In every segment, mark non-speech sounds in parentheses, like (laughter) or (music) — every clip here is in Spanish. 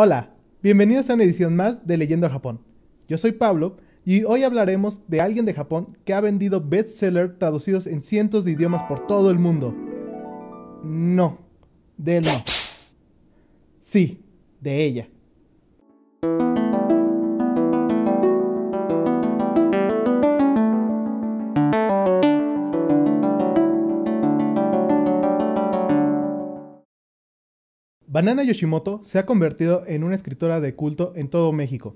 Hola, bienvenidos a una edición más de Leyendo a Japón. Yo soy Pablo y hoy hablaremos de alguien de Japón que ha vendido bestsellers traducidos en cientos de idiomas por todo el mundo. No, de él no. Sí, de ella. Banana Yoshimoto se ha convertido en una escritora de culto en todo México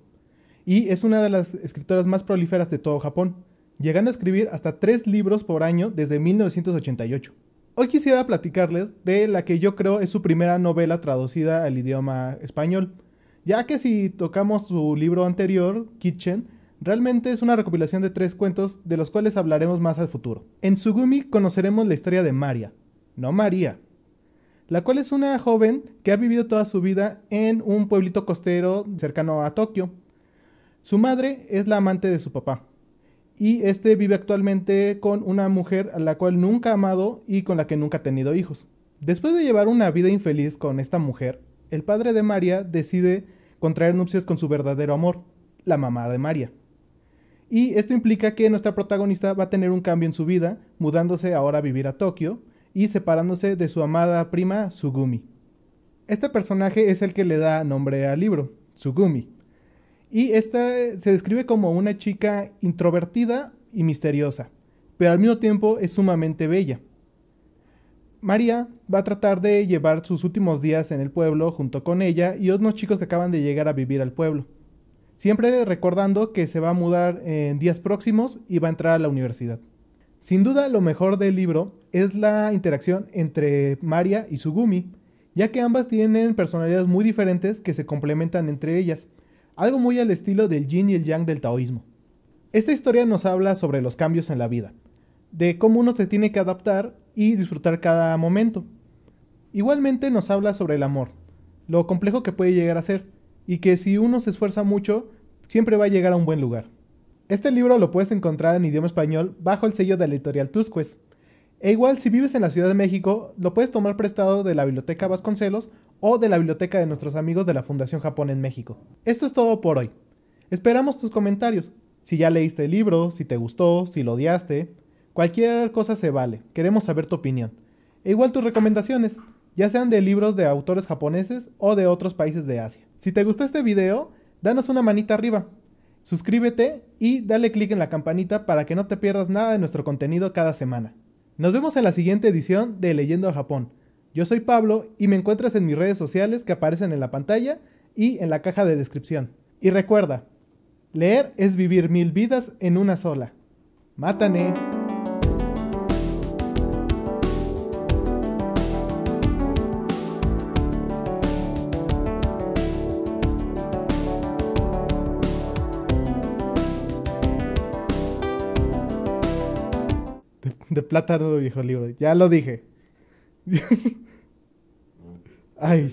y es una de las escritoras más prolíferas de todo Japón, llegando a escribir hasta tres libros por año desde 1988. Hoy quisiera platicarles de la que yo creo es su primera novela traducida al idioma español, ya que si tocamos su libro anterior, Kitchen, realmente es una recopilación de tres cuentos de los cuales hablaremos más al futuro. En Sugumi conoceremos la historia de Maria, no María, la cual es una joven que ha vivido toda su vida en un pueblito costero cercano a Tokio. Su madre es la amante de su papá, y este vive actualmente con una mujer a la cual nunca ha amado y con la que nunca ha tenido hijos. Después de llevar una vida infeliz con esta mujer, el padre de María decide contraer nupcias con su verdadero amor, la mamá de María. Y esto implica que nuestra protagonista va a tener un cambio en su vida, mudándose ahora a vivir a Tokio, y separándose de su amada prima Sugumi. Este personaje es el que le da nombre al libro, Sugumi. Y esta eh, se describe como una chica introvertida y misteriosa, pero al mismo tiempo es sumamente bella. María va a tratar de llevar sus últimos días en el pueblo junto con ella y otros chicos que acaban de llegar a vivir al pueblo. Siempre recordando que se va a mudar en días próximos y va a entrar a la universidad. Sin duda, lo mejor del libro es la interacción entre Maria y Sugumi, ya que ambas tienen personalidades muy diferentes que se complementan entre ellas, algo muy al estilo del yin y el yang del taoísmo. Esta historia nos habla sobre los cambios en la vida, de cómo uno se tiene que adaptar y disfrutar cada momento. Igualmente nos habla sobre el amor, lo complejo que puede llegar a ser, y que si uno se esfuerza mucho, siempre va a llegar a un buen lugar. Este libro lo puedes encontrar en idioma español bajo el sello de la editorial Tusques. E igual, si vives en la Ciudad de México, lo puedes tomar prestado de la Biblioteca Vasconcelos o de la biblioteca de nuestros amigos de la Fundación Japón en México. Esto es todo por hoy. Esperamos tus comentarios. Si ya leíste el libro, si te gustó, si lo odiaste, cualquier cosa se vale. Queremos saber tu opinión. E igual tus recomendaciones, ya sean de libros de autores japoneses o de otros países de Asia. Si te gustó este video, danos una manita arriba. Suscríbete y dale clic en la campanita para que no te pierdas nada de nuestro contenido cada semana. Nos vemos en la siguiente edición de Leyendo a Japón. Yo soy Pablo y me encuentras en mis redes sociales que aparecen en la pantalla y en la caja de descripción. Y recuerda, leer es vivir mil vidas en una sola. Mátane. De plátano, dijo el libro. Ya lo dije. (laughs) Ay.